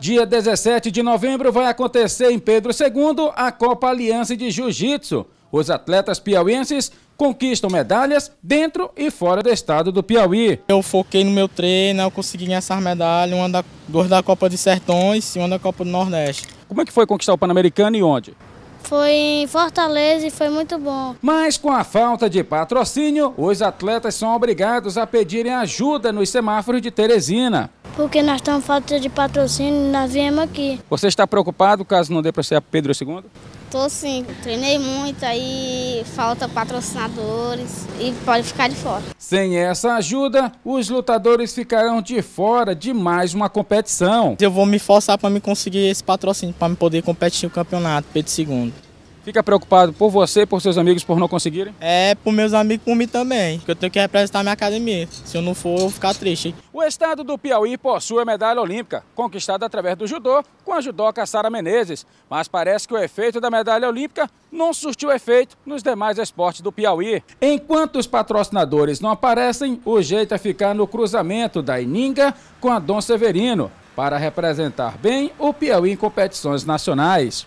Dia 17 de novembro vai acontecer em Pedro II a Copa Aliança de Jiu-Jitsu. Os atletas piauienses conquistam medalhas dentro e fora do estado do Piauí. Eu foquei no meu treino, eu consegui ganhar essas medalhas, uma da, duas da Copa de Sertões e uma da Copa do Nordeste. Como é que foi conquistar o Pan-Americano e onde? Foi em Fortaleza e foi muito bom. Mas com a falta de patrocínio, os atletas são obrigados a pedirem ajuda nos semáforos de Teresina. Porque nós estamos falta de patrocínio, nós viemos aqui. Você está preocupado caso não dê para ser a Pedro II? Estou sim, treinei muito, aí falta patrocinadores e pode ficar de fora. Sem essa ajuda, os lutadores ficarão de fora de mais uma competição. Eu vou me forçar para me conseguir esse patrocínio, para me poder competir no campeonato, Pedro II. Fica preocupado por você, por seus amigos, por não conseguirem? É, por meus amigos, por mim também, porque eu tenho que representar minha academia. Se eu não for, eu vou ficar triste. O estado do Piauí possui a medalha olímpica, conquistada através do judô com a judoca Sara Menezes. Mas parece que o efeito da medalha olímpica não surtiu efeito nos demais esportes do Piauí. Enquanto os patrocinadores não aparecem, o jeito é ficar no cruzamento da Ininga com a Dom Severino para representar bem o Piauí em competições nacionais.